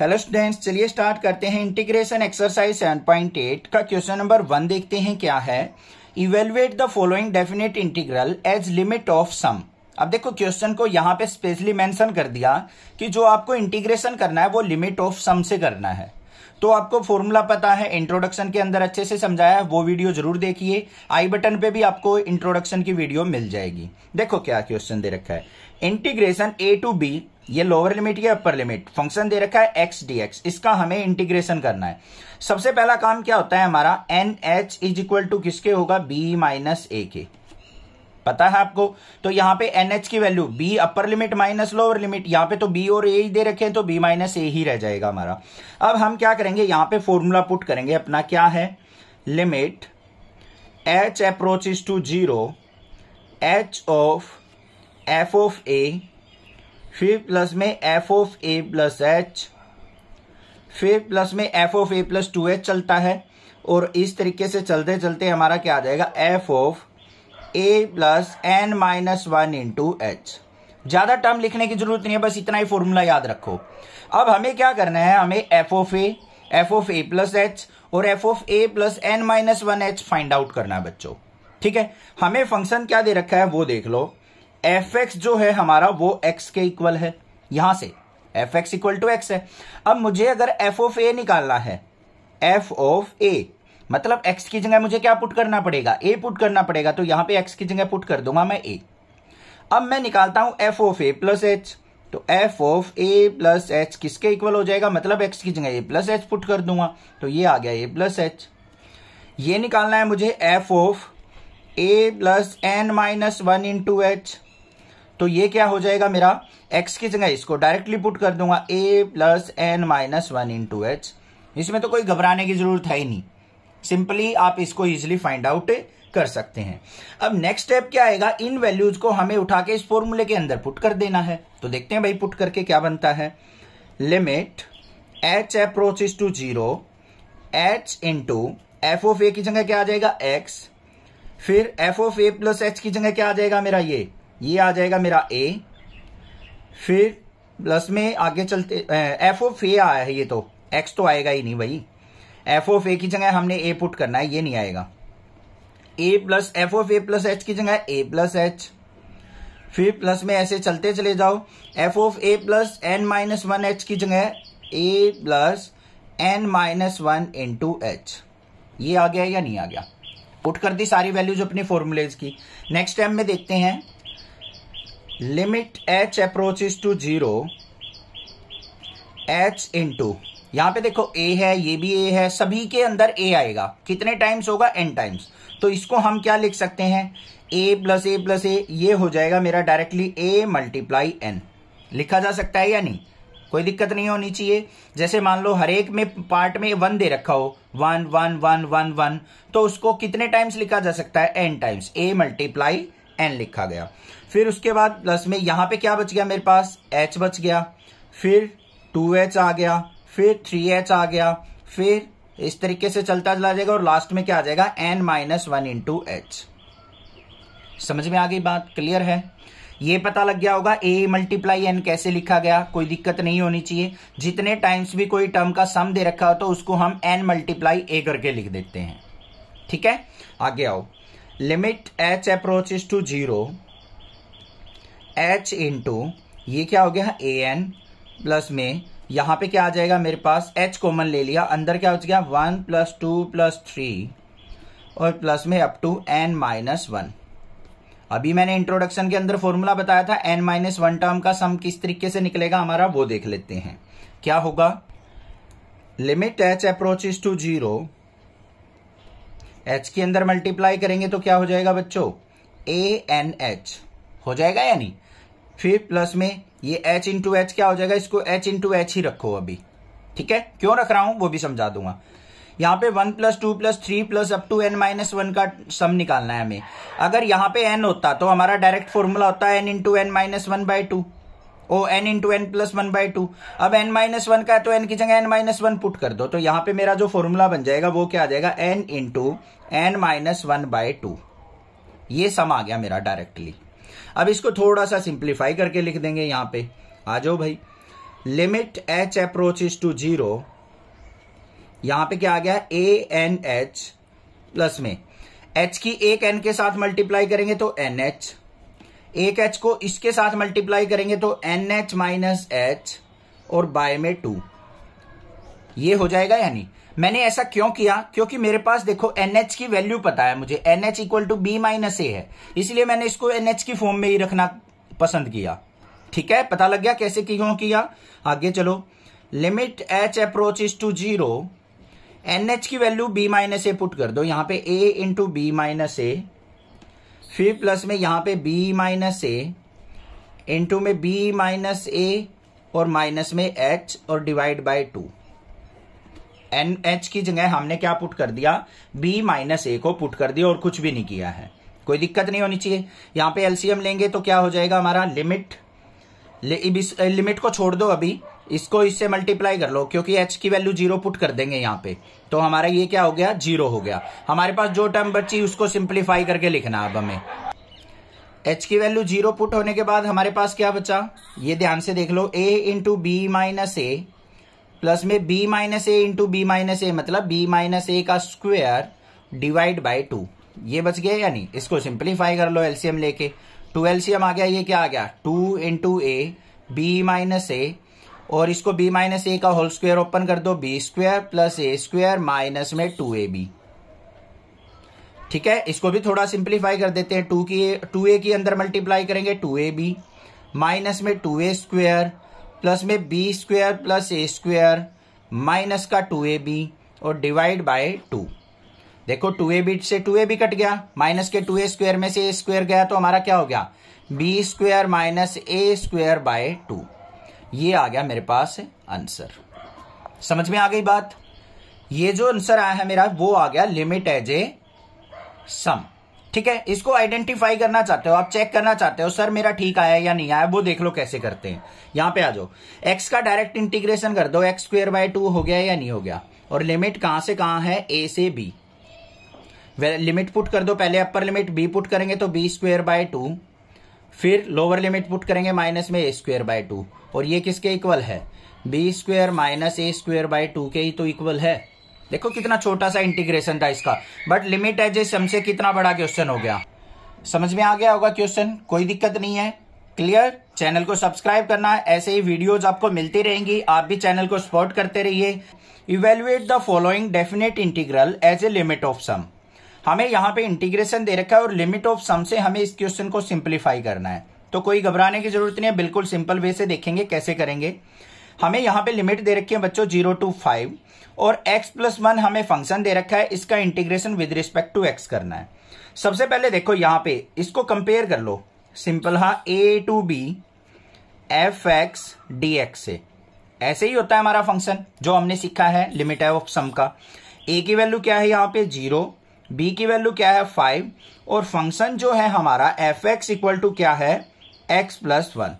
hello students चलिए start करते हैं इंटीग्रेशन एक्सरसाइज 7.8 का क्वेश्चन नंबर वन देखते हैं क्या है evaluate the following definite integral as limit of sum अब देखो क्वेश्चन को यहाँ पे स्पेशली मेंशन कर दिया कि जो आपको इंटीग्रेशन करना है वो लिमिट ऑफ सम से करना है तो आपको फॉर्मूला पता है इंट्रोडक्शन के अंदर अच्छे से समझाया है वो वीडियो जरूर देखिए आई बटन पे भी आपको इंट्रोडक्शन की वीडियो मिल जाएगी देखो क्या क्वेश्चन दे रखा है इंटीग्रेशन ए टू बी ये लोअर लिमिट या अपर लिमिट फंक्शन दे रखा है एक्स डी एक्स इसका हमें इंटीग्रेशन करना है सबसे पहला काम क्या होता है हमारा N H is equal to किसके होगा बी माइनस ए के पता है आपको तो यहाँ पे एनएच की value B upper limit minus lower limit यहाँ पे तो बी और ए ही दे रखे हैं तो बी माइनस ए ही रह जाएगा हमारा अब हम क्या करेंगे यहाँ पे फॉर्मूला पुट करेंगे अपना क्या है limit H approach to zero H of F of ए फिर प्लस में F of A plus H फिर प्लस में F of A plus two H चलता है और इस तरीके से चलते चलते हमारा क्या आ जाएगा F of A plus N minus one into H ज्यादा टर्म लिखने की जरूरत नहीं है बस इतना ही फॉर्मूला याद रखो अब हमें क्या करना है हमें F of A F of A plus H और F of A plus N minus one H find out करना है बच्चों ठीक है हमें फंक्शन क्या दे रखा है वो देख लो एफ एक्स जो है हमारा वो एक्स के इक्वल है यहां से F x equal to X है अब मुझे अगर एफ ऑफ ए निकालना है एफ ऑफ ए मतलब एक्स की जगह मुझे क्या पुट करना पड़ेगा ए पुट करना पड़ेगा तो यहां पे एक्स की जगह पुट कर दूंगा मैं ए अब मैं निकालता हूं F of A plus H तो F of A plus H किसके इक्वल हो जाएगा मतलब एक्स की जगह ए प्लस एच पुट कर दूंगा तो ये आ गया ए प्लस एच ये निकालना है मुझे F of A plus N minus one two H तो ये क्या हो जाएगा मेरा x की जगह इसको डायरेक्टली पुट कर दूंगा a plus N minus one two H इसमें तो कोई घबराने की जरूरत है ही नहीं सिंपली आप इसको इजिली फाइंड आउट कर सकते हैं अब नेक्स्ट स्टेप क्या आएगा इन वैल्यूज को हमें उठा के इस फॉर्मूले के अंदर पुट कर देना है तो देखते हैं भाई पुट करके क्या बनता है limit H approach is to zero H into F of A की जगह क्या आ जाएगा एक्स फिर F of A plus H की जगह क्या आ जाएगा मेरा ये ये आ जाएगा मेरा ए फिर प्लस में आगे चलते एफ ओफ ए आया है ये तो एक्स तो आएगा ही नहीं भाई एफ ऑफ ए की जगह हमने ए पुट करना है ये नहीं आएगा A plus F of A plus H की जगह ए प्लस एच फिर प्लस में ऐसे चलते चले जाओ F of A plus N minus one H की जगह A plus N minus one into H ये आ गया या नहीं आ गया पुट कर दी सारी वैल्यूज अपने फॉर्मुलेज की नेक्स्ट टाइम में देखते हैं limit H approaches to zero H into यहां पे देखो ए है ये भी ए है सभी के अंदर ए आएगा कितने टाइम्स होगा एन टाइम्स तो इसको हम क्या लिख सकते हैं ए प्लस ए प्लस ए ये हो जाएगा मेरा डायरेक्टली ए मल्टीप्लाई एन लिखा जा सकता है या नहीं कोई दिक्कत नहीं होनी चाहिए जैसे मान लो हर एक में पार्ट में वन दे रखा हो one one one one one तो उसको कितने टाइम्स लिखा जा सकता है N times A multiply N लिखा गया फिर उसके बाद प्लस में यहां पे क्या बच गया मेरे पास एच बच गया फिर टू एच आ गया फिर थ्री एच आ गया फिर इस तरीके से चलता चला जाएगा और लास्ट में क्या आ जाएगा N minus one two H समझ में आ गई बात क्लियर है ये पता लग गया होगा ए मल्टीप्लाई एन कैसे लिखा गया कोई दिक्कत नहीं होनी चाहिए जितने टाइम्स भी कोई टर्म का सम दे रखा हो तो उसको हम एन मल्टीप्लाई ए करके लिख देते हैं ठीक है आगे आओ limit H approach to zero H into ये क्या हो गया ए एन प्लस में यहां पे क्या आ जाएगा मेरे पास एच कॉमन ले लिया अंदर क्या हो गया one plus two plus three और प्लस में up to N minus one अभी मैंने इंट्रोडक्शन के अंदर फॉर्मूला बताया था एन माइनस वन टर्म का सम किस तरीके से निकलेगा हमारा वो देख लेते हैं क्या होगा limit H approach to zero H के अंदर मल्टीप्लाई करेंगे तो क्या हो जाएगा बच्चों ए एन एच हो जाएगा यानी फिर प्लस में ये एच इंटू एच क्या हो जाएगा इसको एच इंटू एच ही रखो अभी ठीक है क्यों रख रहा हूं वो भी समझा दूंगा यहाँ पे one plus two plus three plus up to N minus one का सम निकालना है हमें अगर यहाँ पे एन होता तो हमारा डायरेक्ट फॉर्मूला होता है N into N minus one by two ओ N into N plus one by two अब एन माइनस वन का है तो एन की जगह एन माइनस वन पुट कर दो तो यहाँ पे मेरा जो फॉर्मूला बन जाएगा वो क्या आ जाएगा N into N minus one by two ये सम आ गया मेरा डायरेक्टली अब इसको थोड़ा सा सिंप्लीफाई करके लिख देंगे यहां पे आ जाओ भाई limit H approach is to zero यहां पे क्या आ गया ए एन एच प्लस में एच की एक एन के साथ मल्टीप्लाई करेंगे तो एन एच एक एच को इसके साथ मल्टीप्लाई करेंगे तो एन एच माइनस एच और बाय में टू ये हो जाएगा यानी मैंने ऐसा क्यों किया क्योंकि मेरे पास देखो एनएच की वैल्यू पता है मुझे N H equal to B minus A है इसलिए मैंने इसको एनएच की फॉर्म में ही रखना पसंद किया ठीक है पता लग गया कैसे क्यों किया आगे चलो limit H approach is to zero N H की value B minus A put कर दो यहां पे A into B minus A फिर प्लस में यहां पे बी माइनस ए इंटू में बी माइनस ए और माइनस में एच और divide by two N H की जगह हमने क्या पुट कर दिया बी माइनस ए को पुट कर दिया और कुछ भी नहीं किया है कोई दिक्कत नहीं होनी चाहिए यहां पे एलसीएम लेंगे तो क्या हो जाएगा हमारा लिमिट लिमिट को छोड़ दो अभी इसको इससे मल्टीप्लाई कर लो क्योंकि एच की वैल्यू जीरो पुट कर देंगे यहां पे तो हमारा ये क्या हो गया जीरो हो गया हमारे पास जो टर्म बची उसको सिंप्लीफाई करके लिखना अब हमें एच की वैल्यू जीरो पुट होने के बाद हमारे पास क्या बचा ये ध्यान से देख लो A into B minus A plus में B minus A into B minus A मतलब बी माइनस ए का स्क्वेयर डिवाइड बाय टू ये बच गया या नहीं इसको सिंप्लीफाई कर लो एलसीएम लेके टू एलसीएम आ गया ये क्या आ गया two into A B minus A और इसको बी माइनस ए का होल स्क्वेयर ओपन कर दो B square plus A square minus में टू ए बी ठीक है इसको भी थोड़ा सिंप्लीफाई कर देते हैं टू की टू ए की अंदर मल्टीप्लाई करेंगे टू ए बी माइनस में टू ए स्क्वेयर प्लस में B square plus A square minus का टू ए बी और डिवाइड बाय टू देखो टू ए बी से टू ए बी कट गया माइनस के टू ए स्क्वेयर में से ए स्क्वेयर गया तो हमारा क्या हो गया B square minus A square by two ये आ गया मेरे पास आंसर समझ में आ गई बात ये जो आंसर आया है मेरा वो आ गया लिमिट एज ए सम ठीक है इसको आइडेंटिफाई करना चाहते हो आप चेक करना चाहते हो सर मेरा ठीक आया या नहीं आया वो देख लो कैसे करते हैं यहां पे आ जाओ एक्स का डायरेक्ट इंटीग्रेशन कर दो एक्स स्क्र बाय टू हो गया या नहीं हो गया और लिमिट कहां से कहां है ए से बी लिमिट पुट कर दो पहले अपर लिमिट बी पुट करेंगे तो बी स्क्वेयर बाय टू फिर लोअर लिमिट पुट करेंगे माइनस में ए स्क्वेयर बाय टू और ये किसके इक्वल है B square minus A square by two के ही तो इक्वल है देखो कितना छोटा सा इंटीग्रेशन था इसका but limit as a sum से कितना बड़ा क्वेश्चन हो गया समझ में आ गया होगा क्वेश्चन कोई दिक्कत नहीं है क्लियर चैनल को सब्सक्राइब करना है ऐसे ही वीडियोज आपको मिलती रहेंगी आप भी चैनल को सपोर्ट करते रहिए evaluate the following definite integral as a limit of sum हमें यहाँ पे इंटीग्रेशन दे रखा है और लिमिट ऑफ सम से हमें इस क्वेश्चन को सिंप्लीफाई करना है तो कोई घबराने की जरूरत नहीं है बिल्कुल सिंपल वे से देखेंगे कैसे करेंगे हमें यहाँ पे लिमिट दे रखी है बच्चों जीरो टू फाइव और x प्लस वन हमें फंक्शन दे रखा है इसका integration with respect to x करना है सबसे पहले देखो यहां पे इसको कंपेयर कर लो सिंपल हा A to B F x D X से ऐसे ही होता है हमारा फंक्शन जो हमने सीखा है लिमिट है ऑफ सम का ए की वैल्यू क्या है यहां पे जीरो बी की वैल्यू क्या है फाइव और फंक्शन जो है हमारा एफ एक्स इक्वल टू क्या है एक्स प्लस वन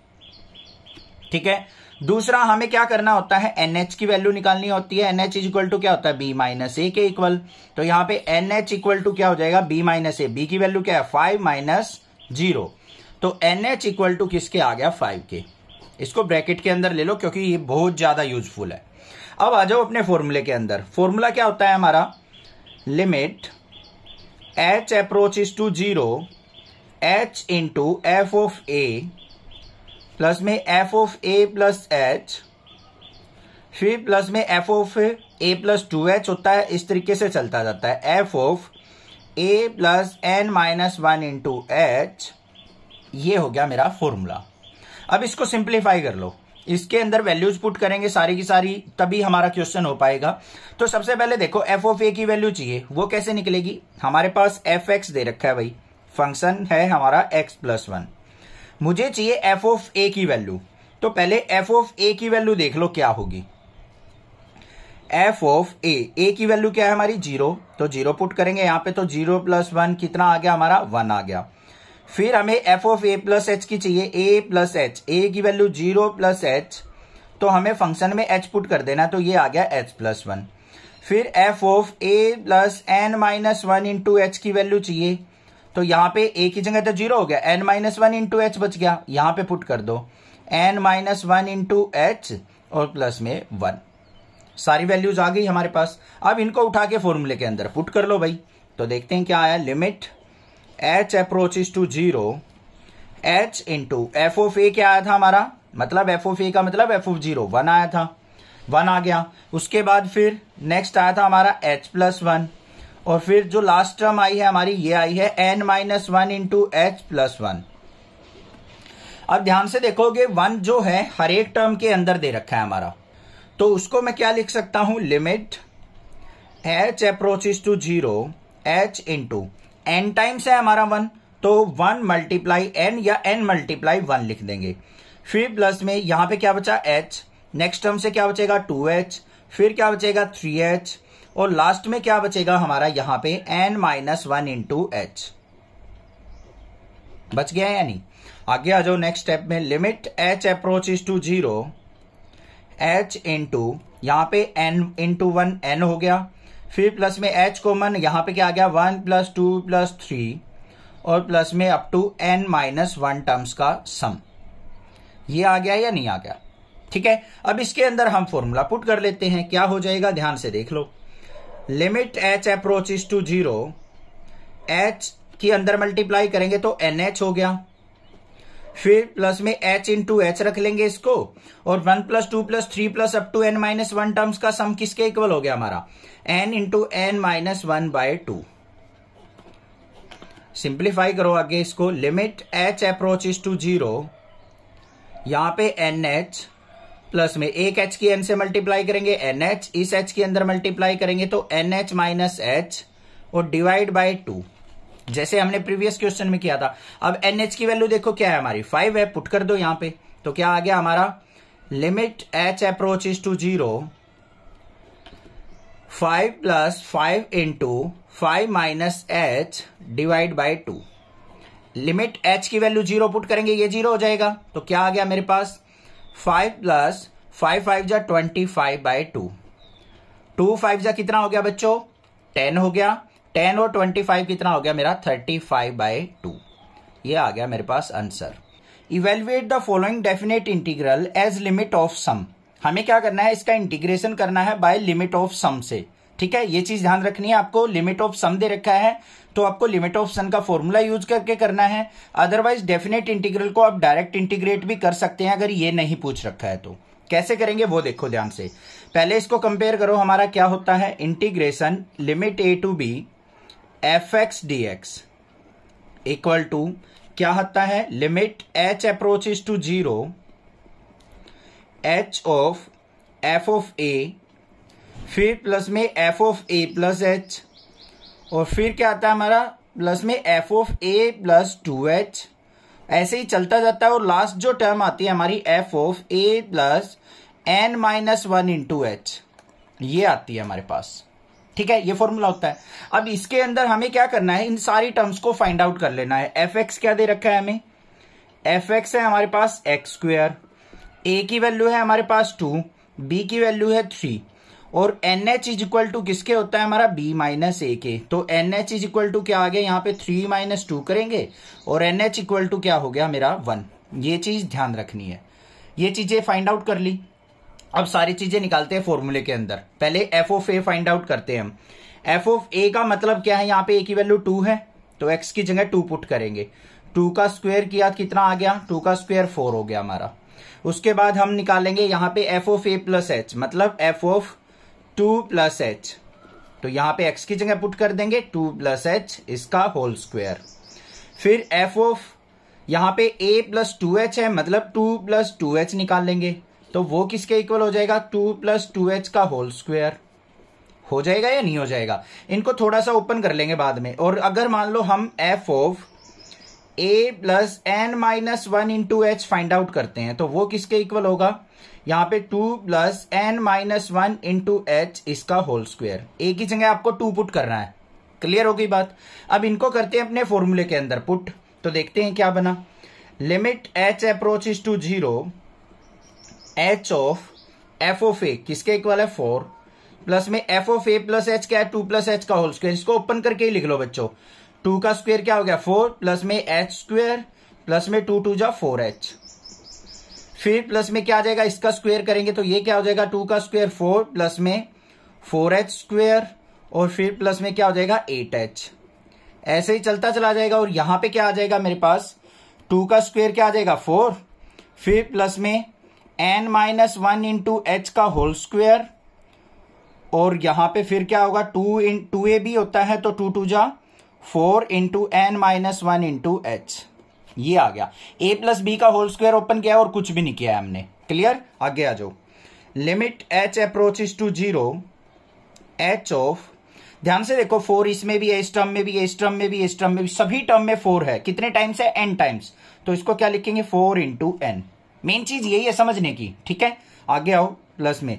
ठीक है दूसरा हमें क्या करना होता है एनएच की वैल्यू निकालनी होती है एनएच इज इक्वल टू क्या होता है बी माइनस ए के इक्वल तो यहां पे एनएच इक्वल टू क्या हो जाएगा बी माइनस ए बी की वैल्यू क्या है फाइव माइनस जीरो तो एच इक्वल टू किसके आ गया फाइव के इसको ब्रैकेट के अंदर ले लो क्योंकि ये बहुत ज्यादा यूजफुल है अब आ जाओ अपने फॉर्मूले के अंदर फॉर्मूला क्या होता है हमारा limit H approach is to zero H into F of A plus में F of A plus H फिर प्लस में F of A plus two H होता है इस तरीके से चलता जाता है F of A plus N minus one into H ये हो गया मेरा फॉर्मूला अब इसको सिंप्लीफाई कर लो इसके अंदर वैल्यूज पुट करेंगे सारी की सारी तभी हमारा क्वेश्चन हो पाएगा तो सबसे पहले देखो एफ ऑफ ए की वैल्यू चाहिए वो कैसे निकलेगी हमारे पास एफ एक्स दे रखा है भाई फंक्शन है हमारा एक्स प्लस वन मुझे चाहिए एफ ऑफ ए की वैल्यू तो पहले एफ ऑफ ए की वैल्यू देख लो क्या होगी एफ ऑफ ए ए की वैल्यू क्या है हमारी जीरो तो जीरो पुट करेंगे यहां पे तो जीरो प्लस वन कितना आ गया हमारा वन आ गया फिर हमें F of A plus H की चाहिए ए प्लस एच ए की वैल्यू जीरो प्लस एच तो हमें फंक्शन में एच पुट कर देना तो ये आ गया एच प्लस वन फिर F of A plus N minus one two H की वैल्यू चाहिए तो यहां पे ए की जगह तो जीरो हो गया N minus one into H बच गया यहां पे पुट कर दो N minus one into H और प्लस में वन सारी वैल्यूज आ गई हमारे पास अब इनको उठा के फॉर्मूले के अंदर पुट कर लो भाई तो देखते हैं क्या आया limit H approach to zero H into F of A क्या आया था हमारा मतलब एफ ऑफ ए का मतलब एफ ऑफ जीरो वन आया था वन आ गया उसके बाद फिर नेक्स्ट आया था हमारा एच प्लस वन और फिर जो लास्ट टर्म आई है हमारी ये आई है N minus one into H plus one अब ध्यान से देखोगे वन जो है हर एक टर्म के अंदर दे रखा है हमारा तो उसको मैं क्या लिख सकता हूं limit H approaches to zero H into N times है हमारा वन तो वन मल्टीप्लाई एन या एन मल्टीप्लाई वन लिख देंगे फिर प्लस में यहां पे क्या बचा एच नेक्स्ट टर्म से क्या बचेगा टू एच फिर क्या बचेगा थ्री एच और लास्ट में क्या बचेगा हमारा यहां पे N minus one into H बच गया या नहीं आगे आ जाओ नेक्स्ट स्टेप में limit H approach is to zero H into यहां पे एन इंटू वन एन हो गया फिर प्लस में एच कॉमन यहां पे क्या आ गया one plus two plus three और प्लस में up to N minus one terms का सम ये आ गया या नहीं आ गया ठीक है अब इसके अंदर हम फॉर्मूला पुट कर लेते हैं क्या हो जाएगा ध्यान से देख लो limit H approach is to zero H की अंदर मल्टीप्लाई करेंगे तो एन एच हो गया फिर प्लस में एच इन टू एच रख लेंगे इसको और one plus two plus three plus up to N minus one terms का सम किसके इक्वल हो गया हमारा N into N minus one by two simplify करो आगे इसको limit H approach is to zero यहां पे एन एच प्लस में एक एच की एन से मल्टीप्लाई करेंगे एन एच इस एच के अंदर मल्टीप्लाई करेंगे तो एन एच माइनस एच और डिवाइड बाय टू जैसे हमने प्रीवियस क्वेश्चन में किया था अब एन एच की वैल्यू देखो क्या है हमारी फाइव है पुट कर दो यहां पे तो क्या आ गया हमारा limit H approach is to zero five plus five into five minus H divide by two limit H की वैल्यू जीरो पुट करेंगे ये जीरो हो जाएगा तो क्या आ गया मेरे पास फाइव प्लस फाइव फाइव जा twenty five by two two five जा कितना हो गया बच्चों टेन हो गया टेन और ट्वेंटी फाइव कितना हो गया मेरा थर्टी फाइव बाय टू ये आ गया मेरे पास answer evaluate the following definite integral as limit of sum हमें क्या करना है इसका इंटीग्रेशन करना है बाय लिमिट ऑफ सम से ठीक है ये चीज ध्यान रखनी है आपको लिमिट ऑफ सम दे रखा है तो आपको लिमिट ऑफ सन का फॉर्मूला यूज करके करना है अदरवाइज डेफिनेट इंटीग्रल को आप डायरेक्ट इंटीग्रेट भी कर सकते हैं अगर ये नहीं पूछ रखा है तो कैसे करेंगे वो देखो ध्यान से पहले इसको कंपेयर करो हमारा क्या होता है integration limit A to B F x D x equal to क्या होता है limit H approach to zero H of F of ए फिर प्लस में F of A plus H और फिर क्या आता है हमारा प्लस में F of A plus two H ऐसे ही चलता जाता है और लास्ट जो टर्म आती है हमारी F of A plus N minus one into H ये आती है हमारे पास ठीक है ये फॉर्मूला होता है अब इसके अंदर हमें क्या करना है इन सारी टर्म्स को फाइंड आउट कर लेना है एफ एक्स क्या दे रखा है हमें एफ एक्स है हमारे पास एक्स स्क्वेयर ए की वैल्यू है हमारे पास टू बी की वैल्यू है थ्री और N H is equal to किसके होता है हमारा बी माइनस ए के तो N H is equal to क्या आ गया यहाँ पे थ्री माइनस टू करेंगे और एन एच इक्वल टू क्या हो गया मेरा वन ये चीज ध्यान रखनी है ये चीजें फाइंड आउट कर ली अब सारी चीजें निकालते हैं फॉर्मूले के अंदर पहले F of A find out करते हैं हम एफ ओफ ए का मतलब क्या है यहाँ पे ए की वैल्यू टू है तो एक्स की जगह टू पुट करेंगे टू का स्क्वायर किया कितना आ गया टू का स्क्वायर फोर हो गया हमारा उसके बाद हम निकालेंगे यहाँ पे F of A plus H मतलब F of two plus H तो यहां पे एक्स की जगह पुट कर देंगे टू प्लस एच इसका होल स्क्वायर फिर एफ ऑफ यहां पे ए प्लस टू एच है मतलब टू प्लस टू एच निकाल लेंगे तो वो किसके इक्वल हो जाएगा टू प्लस टू एच का होल स्क्वायर हो जाएगा या नहीं हो जाएगा इनको थोड़ा सा ओपन कर लेंगे बाद में और अगर मान लो हम F of A plus N minus one into H find out करते हैं तो वो किसके इक्वल होगा यहाँ पे two plus N minus one into H इसका होल स्क्वायर एक ही जगह आपको टू पुट करना है क्लियर हो गई बात अब इनको करते हैं अपने फॉर्मूले के अंदर पुट तो देखते हैं क्या बना limit H approach is to zero H of F of A किसके इक्वल है फोर प्लस में F of A plus H क्या है टू प्लस एच का होल स्क्वायर इसको ओपन करके ही लिख लो बच्चों टू का स्क्वायर क्या हो गया फोर प्लस में एच स्क्वेयर प्लस में टू टू जा फोर एच फिर प्लस में क्या आ जाएगा इसका स्क्वेयर करेंगे तो ये क्या हो जाएगा टू का स्क्वेयर फोर प्लस में फोर एच स्क्वेयर और फिर प्लस में क्या हो जाएगा एट एच ऐसे ही चलता चला जाएगा और यहां पे क्या आ जाएगा मेरे पास टू का स्क्वेयर क्या आ जाएगा फोर फिर प्लस में N minus one into H का होल स्क्वेयर और यहाँ पे फिर क्या होगा टू इन टू ए भी होता है तो टू टू जा four into N minus one into H ये आ गया ए प्लस बी का होल स्क्वायर ओपन किया और कुछ भी नहीं किया हमने क्लियर आगे आ जाओ limit H approaches to zero H of ध्यान से देखो फोर इसमें भी है इस टर्म में भी इस टर्म में भी इस टर्म में भी सभी टर्म में फोर है कितने टाइम्स है एन टाइम्स तो इसको क्या लिखेंगे फोर इंटू एन मेन चीज यही है समझने की ठीक है आगे आओ प्लस में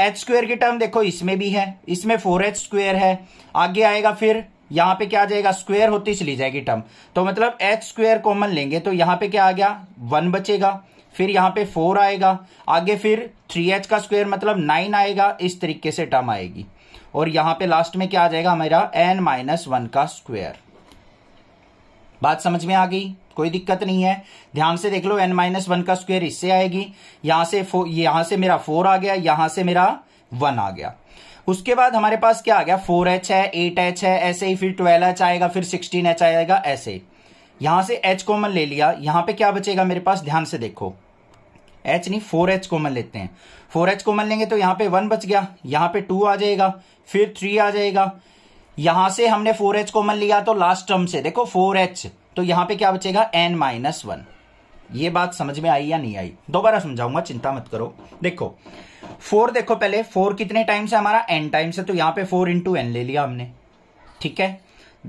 एच स्क्वेयर की टर्म देखो इसमें भी है इसमें फोर एच स्क्वेयर है आगे आएगा फिर यहां पे क्या आ जाएगा स्क्वेयर होती चली जाएगी टर्म तो मतलब एच स्क्वेयर कॉमन लेंगे तो यहां पे क्या आ गया वन बचेगा फिर यहां पे फोर आएगा आगे फिर थ्री एच का स्क्वेयर मतलब नाइन आएगा इस तरीके से टर्म आएगी और यहां पे लास्ट में क्या आ जाएगा हमारा एन माइनस वन का स्क्वेयर बात समझ में आ गई कोई दिक्कत नहीं है ध्यान से देख लो एन माइनस वन का स्क्वेयर इससे आएगी यहां से यहां से मेरा फोर आ गया यहां से मेरा वन आ गया उसके बाद हमारे पास क्या आ गया फोर एच है एट एच है ऐसे ही फिर ट्वेल्व एच आएगा फिर सिक्सटीन एच आएगा ऐसे यहां से एच कॉमन ले लिया यहां पे क्या बचेगा मेरे पास ध्यान से देखो एच नहीं फोर एच कॉमन लेते हैं फोर एच कॉमन लेंगे तो यहां पे वन बच गया यहाँ पे टू आ जाएगा फिर थ्री आ जाएगा यहां से हमने फोर एच कॉमन लिया तो लास्ट टर्म से देखो फोर एच तो यहां पे क्या बचेगा एन माइनस वन ये बात समझ में आई या नहीं आई दोबारा समझाऊंगा चिंता मत करो देखो फोर देखो पहले फोर कितने टाइम्स है हमारा एन टाइम्स है तो यहां पे फोर इंटू एन ले लिया हमने ठीक है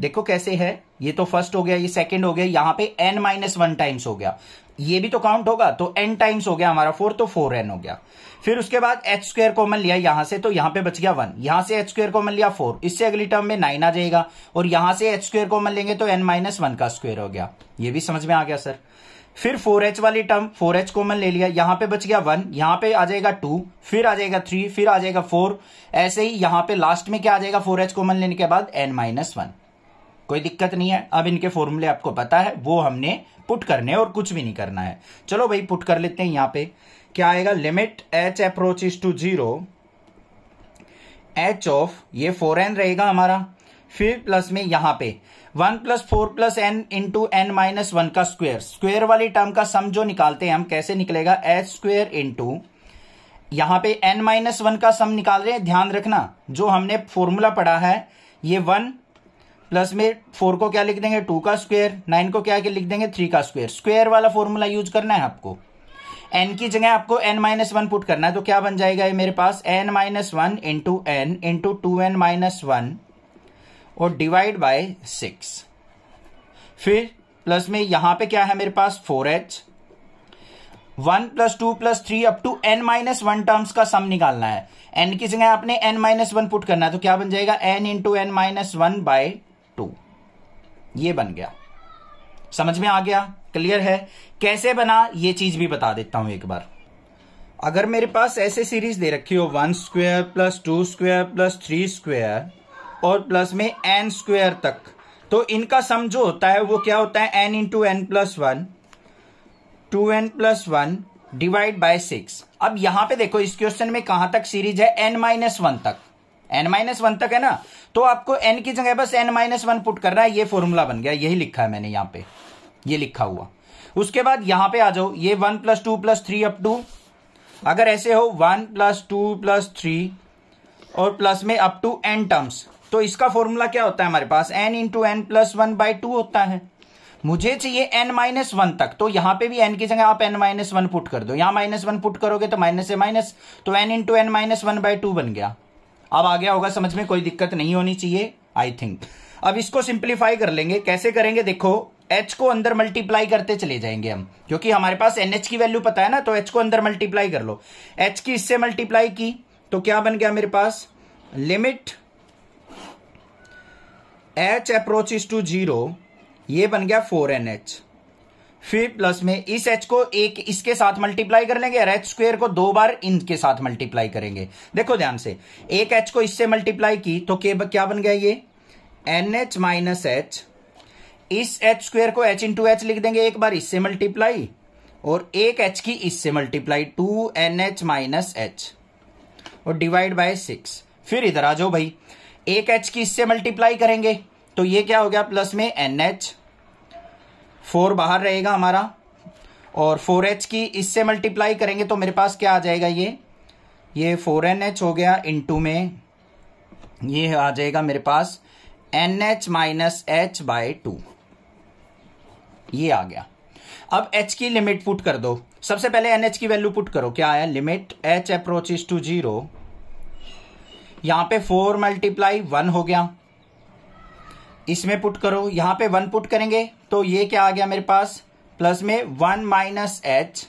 देखो कैसे है ये तो फर्स्ट हो गया ये सेकंड हो गया यहां पे एन माइनस वन टाइम्स हो गया ये भी तो काउंट होगा तो एन टाइम्स हो गया हमारा फोर तो फोर एन हो गया फिर उसके बाद एच स्क्र कॉमन लिया यहां से तो यहां पे बच गया वन यहां से एच स्क्र कॉमन लिया फोर इससे अगली टर्म में नाइन आ जाएगा और यहां से एच स्क्र कॉमन लेंगे तो एन माइनस वन का स्क्वेयर हो गया ये भी समझ में आ गया सर फिर 4h वाली टर्म 4h कॉमन ले लिया यहां पे बच गया वन यहां पे आ जाएगा टू फिर आ जाएगा थ्री फिर आ जाएगा फोर ऐसे ही यहां पे लास्ट में क्या आ जाएगा 4h कॉमन लेने के बाद n माइनस वन कोई दिक्कत नहीं है अब इनके फॉर्मूले आपको पता है वो हमने पुट करने और कुछ भी नहीं करना है चलो भाई पुट कर लेते हैं यहां पे क्या आएगा limit H approach is to zero H of ये फोर रहेगा हमारा फिर प्लस में यहां पर one plus four plus n into N minus one का स्क्वेयर स्क्वेयर वाली टर्म का सम जो निकालते हैं हम कैसे निकलेगा एच इन इंटू यहां पे एन माइनस वन का सम निकाल रहे हैं ध्यान रखना जो हमने फॉर्मूला पढ़ा है ये वन प्लस में फोर को क्या लिख देंगे टू का स्क्वेयर नाइन को क्या लिख देंगे थ्री का स्क्वेयर स्क्वेयर वाला फॉर्मूला यूज करना है आपको एन की जगह आपको एन माइनस वन पुट करना है तो क्या बन जाएगा ये मेरे पास n minus one into n into two N minus one और डिवाइड बाय सिक्स फिर प्लस में यहां पे क्या है मेरे पास four h one plus two plus three up to N minus one terms का सम निकालना है एन की जगह आपने एन माइनस वन पुट करना है तो क्या बन जाएगा N into N minus one by two ये बन गया समझ में आ गया क्लियर है कैसे बना ये चीज भी बता देता हूं एक बार अगर मेरे पास ऐसे सीरीज दे रखी हो one square plus two square plus three square और प्लस में एन स्क्वेयर तक तो इनका सम जो होता है वो क्या होता है N into N plus one two n plus one divide by six अब यहां पे देखो इस क्वेश्चन में कहां तक सीरीज है एन माइनस वन तक एन माइनस वन तक है ना तो आपको एन की जगह बस एन माइनस वन पुट करना है ये फॉर्मूला बन गया यही लिखा है मैंने यहां पे ये लिखा हुआ उसके बाद यहां पे आ जाओ ये one plus two plus three up to अगर ऐसे हो one plus two plus three और प्लस में अप टू एन टर्म्स तो इसका फॉर्मूला क्या होता है हमारे पास n into N plus one by two होता है मुझे चाहिए एन माइनस वन तक तो यहां पे भी एन की जगह आप एन माइनस वन पुट कर दो यहां माइनस वन पुट करोगे तो माइनस से माइनस तो n into N minus one by two बन गया अब आ गया होगा समझ में कोई दिक्कत नहीं होनी चाहिए आई थिंक अब इसको सिंप्लीफाई कर लेंगे कैसे करेंगे देखो एच को अंदर मल्टीप्लाई करते चले जाएंगे हम क्योंकि हमारे पास एनएच की वैल्यू पता है ना तो एच को अंदर मल्टीप्लाई कर लो एच की इससे मल्टीप्लाई की तो क्या बन गया मेरे पास limit h is to zero ये बन गया फोर एन एच फिर प्लस में इस एच को एक इसके साथ मल्टीप्लाई कर लेंगे और एच स्क्वेयर को दो बार इनके साथ मल्टीप्लाई करेंगे देखो ध्यान से एक एच को इससे मल्टीप्लाई की तो के क्या बन गया ये एन एच माइनस एच इस एच स्क्वेयर को एच इंटू एच लिख देंगे एक बार इससे मल्टीप्लाई और एक एच की इससे multiply two N H minus H और डिवाइड बाय सिक्स फिर इधर आ जाओ भाई एक एच की इससे मल्टीप्लाई करेंगे तो ये क्या हो गया प्लस में एन एच फोर बाहर रहेगा हमारा और फोर एच की इससे मल्टीप्लाई करेंगे तो मेरे पास क्या आ जाएगा ये ये फोर एन एच हो गया टू में ये आ जाएगा मेरे पास n H minus h by two ये आ गया अब एच की लिमिट पुट कर दो सबसे पहले एन एच की वैल्यू पुट करो क्या आया limit H approach to zero यहां पे फोर मल्टीप्लाई वन हो गया इसमें पुट करो यहां पे वन पुट करेंगे तो ये क्या आ गया मेरे पास प्लस में वन माइनस एच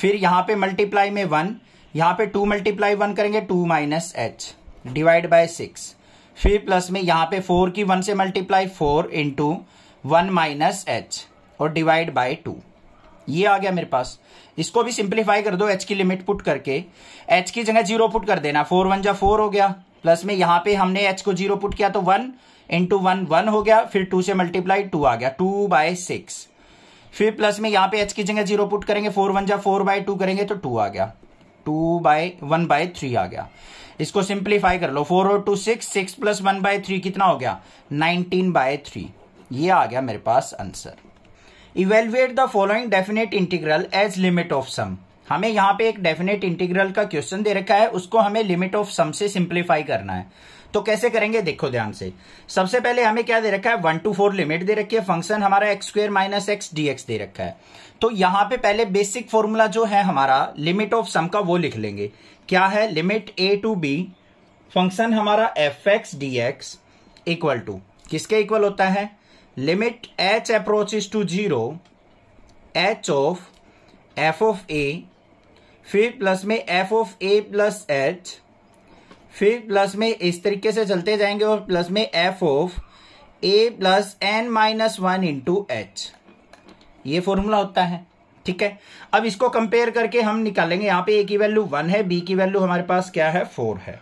फिर यहां पे मल्टीप्लाई में वन यहां पे टू मल्टीप्लाई वन करेंगे two minus H divide by six फिर प्लस में यहां पे फोर की वन से multiply four into one minus H और डिवाइड बाय टू ये आ गया मेरे पास इसको भी सिंप्लीफाई कर दो एच की लिमिट पुट करके एच की जगह जीरो पुट कर देना फोर वन जा फोर हो गया प्लस में यहां पे हमने एच को जीरो पुट किया तो वन इंटू वन वन हो गया फिर टू से मल्टीप्लाई टू आ गया टू बाय सिक्स फिर प्लस में यहाँ पे एच की जगह जीरो पुट करेंगे फोर वन जा फोर बाय टू करेंगे तो टू आ गया two by one by three आ गया इसको सिंप्लीफाई कर लो फोर और two six six plus one by three कितना हो गया नाइनटीन बाय थ्री ये आ गया मेरे पास answer evaluate the following definite integral as limit of sum हमें यहाँ पे एक डेफिनेट इंटीग्रल का क्वेश्चन दे रखा है उसको हमें लिमिट ऑफ सम से सिंप्लीफाई करना है तो कैसे करेंगे देखो ध्यान से सबसे पहले हमें क्या दे रखा है वन टू फोर लिमिट दे रखी है फंक्शन हमारा x square minus x d दे रखा है तो यहां पे पहले बेसिक फॉर्मूला जो है हमारा लिमिट ऑफ सम का वो लिख लेंगे क्या है limit A to b function हमारा f x D x equal to किसके इक्वल होता है limit h approaches to 0 h of f of a फिर प्लस में f of a plus H फिर प्लस में इस तरीके से चलते जाएंगे और प्लस में f of a plus N minus one two H ये फॉर्मूला होता है ठीक है अब इसको कंपेयर करके हम निकालेंगे यहां पे ए की वैल्यू वन है बी की वैल्यू हमारे पास क्या है फोर है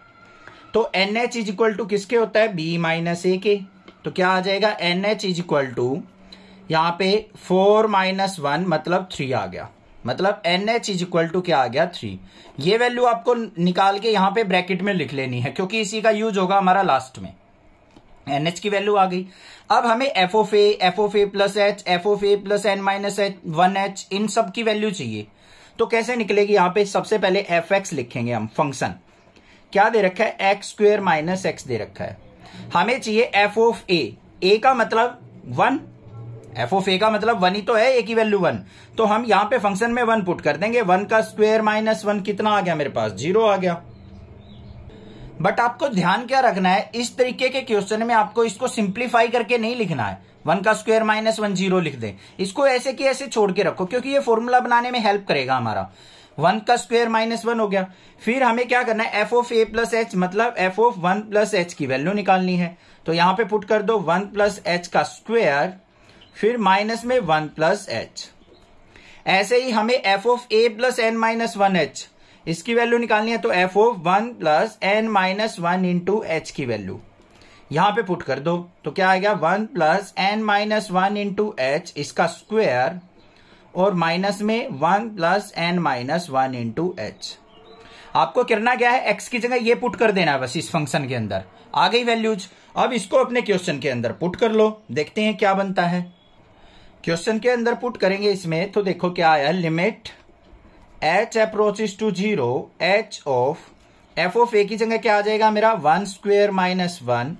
तो N H is equal to किसके होता है बी माइनस ए के तो क्या आ जाएगा n H is equal to यहाँ पे फोर माइनस वन मतलब थ्री आ गया मतलब n H is equal to क्या आ गया थ्री ये वैल्यू आपको निकाल के यहाँ पे ब्रैकेट में लिख लेनी है क्योंकि इसी का यूज होगा हमारा लास्ट में एन एच की वैल्यू आ गई अब हमें f of a f of A plus h f of A plus N minus h one h इन सब की वैल्यू चाहिए तो कैसे निकलेगी यहाँ पे सबसे पहले एफ एक्स लिखेंगे हम फंक्शन क्या दे रखा है एक्स स्क्वेयर माइनस एक्स दे रखा है हमें चाहिए एफ ऑफ ए ए का मतलब वन एफ ऑफ ए का मतलब वन ही तो है ए की वैल्यू वन तो हम यहां पे फंक्शन में वन पुट कर देंगे वन का स्क्वेयर माइनस वन कितना आ गया मेरे पास जीरो आ गया बट आपको ध्यान क्या रखना है इस तरीके के क्वेश्चन में आपको इसको सिंप्लीफाई करके नहीं लिखना है वन का स्क्वायर माइनस वन जीरो लिख दें इसको ऐसे की ऐसे छोड़ के रखो क्योंकि ये फॉर्मूला बनाने में हेल्प करेगा हमारा वन का स्क्वायर माइनस वन हो गया फिर हमें क्या करना है F of A plus H मतलब f of one plus H की वैल्यू निकालनी है तो यहां पे पुट कर दो वन प्लस एच का स्क्वेयर फिर माइनस में वन प्लस एच ऐसे ही हमें F of A plus N minus one h इसकी वैल्यू निकालनी है तो f of one plus N minus one into h की वैल्यू यहां पे पुट कर दो तो क्या आएगा one plus N minus one into H इसका स्क्वेयर और माइनस में one plus N minus one into h आपको करना क्या है एक्स की जगह ये पुट कर देना है बस इस फंक्शन के अंदर आ गई वैल्यूज अब इसको अपने क्वेश्चन के अंदर पुट कर लो देखते हैं क्या बनता है क्वेश्चन के अंदर पुट करेंगे इसमें तो देखो क्या आया limit H approaches to zero H of F of a की जगह क्या आ जाएगा मेरा वन स्क्वेयर माइनस वन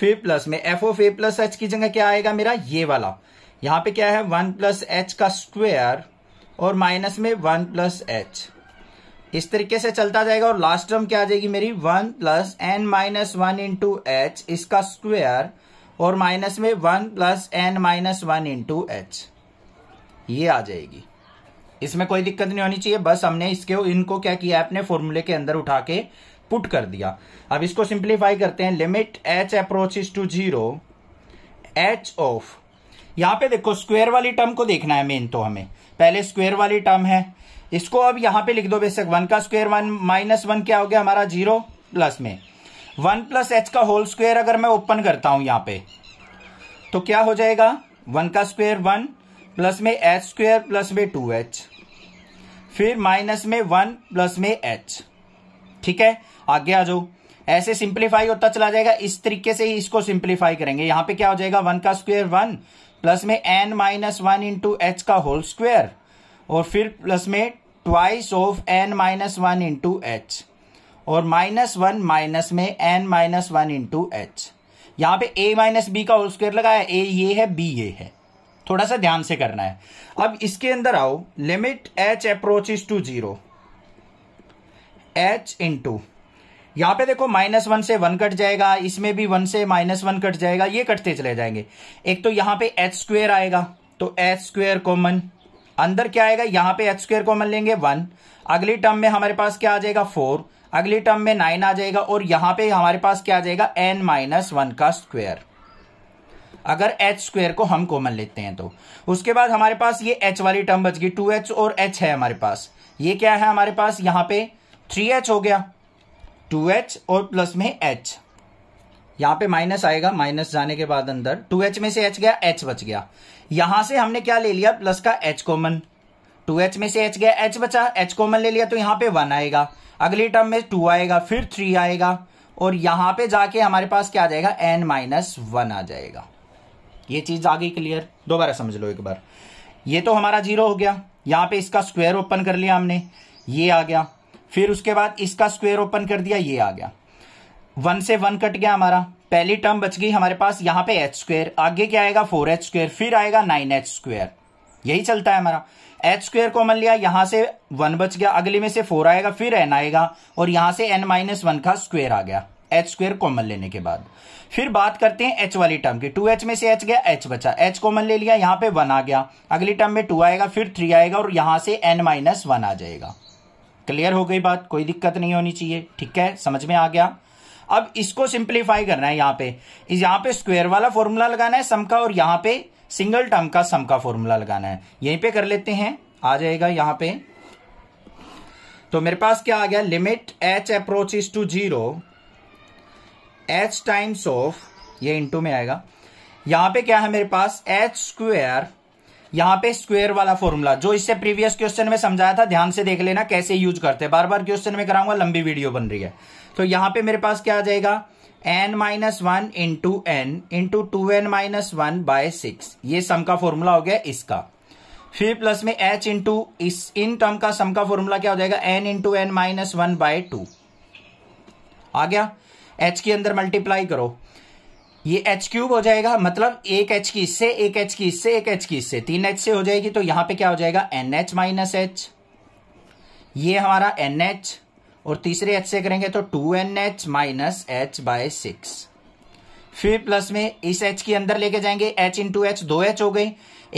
फिर प्लस में F of A plus H की जगह क्या आएगा मेरा ये वाला यहाँ पे क्या है वन प्लस एच का स्क्वेयर और माइनस में वन प्लस एच इस तरीके से चलता जाएगा और लास्ट टर्म क्या आ जाएगी मेरी one plus N minus one into H इसका स्क्वेयर और माइनस में one plus N minus one into H ये आ जाएगी इसमें कोई दिक्कत नहीं होनी चाहिए बस हमने इसके इनको क्या किया अपने फॉर्मूले के अंदर उठा के पुट कर दिया अब इसको सिंप्लीफाई करते हैं limit H approach to zero H of यहां पे देखो स्क्वेयर वाली टर्म को देखना है मेन तो हमें पहले स्क्वेयर वाली टर्म है इसको अब यहां पे लिख दो बेसक वन का स्क्वेयर वन माइनस वन क्या हो गया हमारा जीरो प्लस में वन प्लस एच का होल स्क्वेयर अगर मैं ओपन करता हूं यहां पे तो क्या हो जाएगा वन का स्क्वेयर वन प्लस में एच स्क्वेयर प्लस में टू एच फिर माइनस में वन प्लस में एच ठीक है आगे आ जाओ ऐसे सिंप्लीफाई होता चला जाएगा इस तरीके से ही इसको सिंप्लीफाई करेंगे यहां पे क्या हो जाएगा वन का स्क्वेयर वन प्लस में N minus one into H का होल स्क्वायर और फिर प्लस में twice of n minus one into H और माइनस वन माइनस में N minus one into h यहां पे ए माइनस बी का होल स्क्वायर लगाया ए ये है बी ये है थोड़ा सा ध्यान से करना है अब इसके अंदर आओ limit H approach to zero H into यहाँ पे देखो माइनस वन से वन कट जाएगा इसमें भी वन से माइनस वन कट जाएगा ये कटते चले जाएंगे एक तो यहाँ पे एच स्क्वेयर आएगा तो एच स्क्वेयर कॉमन अंदर क्या आएगा यहाँ पे एच स्क्वेयर कॉमन लेंगे वन अगली टर्म में हमारे पास क्या आ जाएगा फोर अगली टर्म में नाइन आ जाएगा और यहाँ पे हमारे पास क्या आ जाएगा एन माइनस वन का स्क्वेयर अगर एच स्क्वेयर को हम कॉमन लेते हैं तो उसके बाद हमारे पास ये एच वाली टर्म बच गई टू एच और एच है हमारे पास ये क्या है हमारे पास यहाँ पे थ्री एच हो गया टू एच और प्लस में एच यहां पे माइनस आएगा माइनस जाने के बाद अंदर टू एच में से एच गया एच बच गया यहां से हमने क्या ले लिया प्लस का एच कॉमन टू एच में से एच गया एच बचा एच कॉमन ले लिया तो यहां पे वन आएगा अगली टर्म में टू आएगा फिर थ्री आएगा और यहां पे जाके हमारे पास क्या आ जाएगा एन माइनस वन आ जाएगा ये चीज आ गई क्लियर दोबारा समझ लो एक बार ये तो हमारा जीरो हो गया यहां पे इसका स्क्वायर ओपन कर लिया हमने ये आ गया फिर उसके बाद इसका स्क्वेयर ओपन कर दिया ये आ गया वन से वन कट गया हमारा पहली टर्म बच गई हमारे पास यहां पे एच स्क्वेयर आगे क्या आएगा फोर एच स्क्वेयर फिर आएगा नाइन एच स्क्वेयर यही चलता है हमारा एच स्क्वेयर कॉमन लिया यहां से वन बच गया अगले में से फोर आएगा फिर एन आएगा और यहां से एन माइनस वन का स्क्वेयर आ गया एच स्क्वेयर कॉमन लेने के बाद फिर बात करते हैं एच वाली टर्म की टू एच में से एच गया एच बचा एच कॉमन ले लिया यहां पर वन आ गया अगली टर्म में टू आएगा फिर थ्री आएगा और यहां से एन माइनस वन आ जाएगा क्लियर हो गई बात कोई दिक्कत नहीं होनी चाहिए ठीक है समझ में आ गया अब इसको सिंप्लीफाई करना है यहां पे इस यहां पे स्क्वायर वाला फॉर्मूला लगाना है सम का और यहां पे सिंगल टर्म का सम का फॉर्मूला लगाना है यहीं पे कर लेते हैं आ जाएगा यहां पे तो मेरे पास क्या आ गया limit H approach is to zero h times of ये इंटू में आएगा यहां पे क्या है मेरे पास एच स्क्वेयर यहाँ पे स्क्वेयर वाला फॉर्मूला जो इससे प्रीवियस क्वेश्चन में समझाया था ध्यान से देख लेना कैसे यूज करते हैं बार बार क्वेश्चन में कराऊंगा लंबी वीडियो बन रही है तो यहाँ पे मेरे पास क्या आ जाएगा N minus one into n into two N minus one by six ये सम का फॉर्मूला हो गया इसका फिर प्लस में एच इंटू इस इन टर्म का सम का फॉर्मूला क्या हो जाएगा N into N minus one by two आ गया एच के अंदर मल्टीप्लाई करो ये एच क्यूब हो जाएगा मतलब एक एच की इससे एक एच की इससे एक एच की इससे तीन एच से हो जाएगी तो यहां पे क्या हो जाएगा एन एच माइनस एच ये हमारा एन एच और तीसरे एच से करेंगे तो two N H minus h by six फिर प्लस में इस एच के अंदर लेके जाएंगे एच इन टू एच दो एच हो गई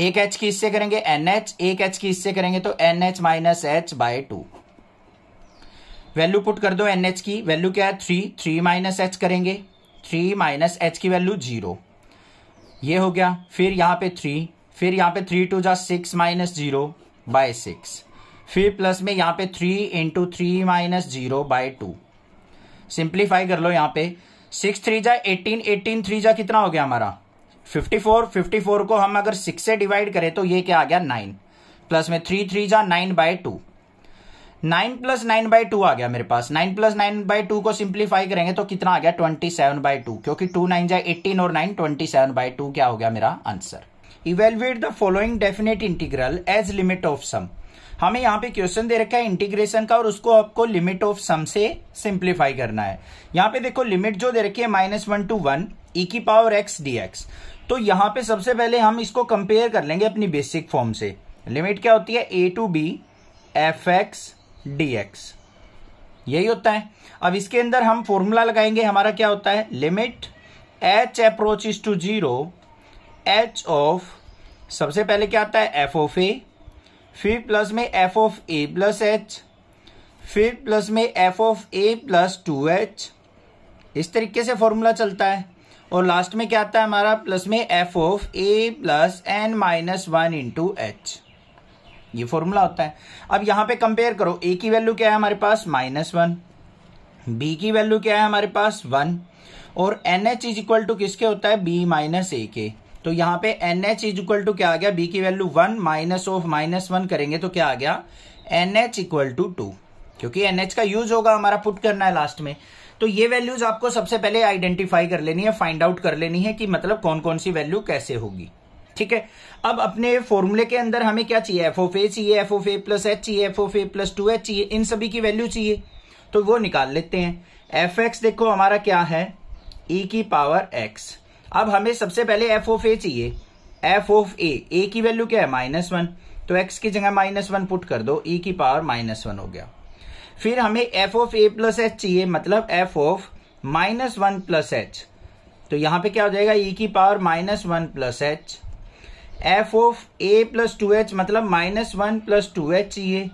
एक एच की इससे करेंगे एन एच एक एच की इससे करेंगे तो N H minus h by two value put कर दो एन एच की वैल्यू क्या है थ्री थ्री माइनस एच करेंगे थ्री माइनस एच की वैल्यू जीरो ये हो गया फिर यहां पे थ्री फिर यहां पे थ्री टू जा six minus zero by six फिर प्लस में यहां पे three into three minus zero by two simplify कर लो यहां पे सिक्स थ्री जा एटीन एटीन थ्री जा कितना हो गया हमारा फिफ्टी फोर फिफ्टी फोर को हम अगर सिक्स से डिवाइड करें तो ये क्या आ गया नाइन प्लस में थ्री थ्री जा nine by two nine plus nine by two आ गया मेरे पास nine plus nine by two को सिंप्लीफाई करेंगे तो कितना आ गया ट्वेंटी सेवन बाई टू क्योंकि टू नाइन जाए एटीन और nine twenty seven by two क्या हो गया मेरा answer evaluate the following definite integral as limit of sum हमें यहाँ पे क्वेश्चन दे रखा है इंटीग्रेशन का और उसको आपको लिमिट ऑफ सम से सिंप्लीफाई करना है यहाँ पे देखो लिमिट जो दे रखी है minus one two one e की पावर एक्स डी एक्स तो यहाँ पे सबसे पहले हम इसको कंपेयर कर लेंगे अपनी बेसिक फॉर्म से लिमिट क्या होती है a to B F x dx यही होता है अब इसके अंदर हम फॉर्मूला लगाएंगे हमारा क्या होता है limit H approach is to zero H of सबसे पहले क्या आता है एफ ऑफ ए फिर प्लस में F of A plus H फिर प्लस में F of A plus two h इस तरीके से फॉर्मूला चलता है और लास्ट में क्या आता है हमारा प्लस में F of A plus N minus one into H ये फॉर्मूला होता है अब यहां पे कंपेयर करो ए की वैल्यू क्या है हमारे पास माइनस वन बी की वैल्यू क्या है हमारे पास वन और N H is equal to किसके होता है बी माइनस ए के तो यहाँ पे n H is equal to क्या आ गया बी की value one minus of minus one करेंगे तो क्या आ गया n h equal to two क्योंकि एन एच का यूज होगा हमारा पुट करना है लास्ट में तो ये वैल्यूज आपको सबसे पहले आइडेंटिफाई कर लेनी है फाइंड आउट कर लेनी है कि मतलब कौन कौन सी वैल्यू कैसे होगी ठीक है अब अपने फॉर्मूले के अंदर हमें क्या चाहिए एफ ओफ ए चाहिए f of A plus h चाहिए f of A plus two h चाहिए इन सभी की वैल्यू चाहिए तो वो निकाल लेते हैं एफ एक्स देखो हमारा क्या है ई e की पावर एक्स अब हमें सबसे पहले एफ ओफ ए चाहिए एफ ओफ ए ए की वैल्यू क्या है माइनस वन तो एक्स की जगह माइनस वन पुट कर दो ई e की पावर माइनस वन हो गया फिर हमें f of A plus h चाहिए मतलब F of minus one plus H तो यहां पे क्या हो जाएगा ई e की power minus one plus h f of A plus two h मतलब minus one plus two h चाहिए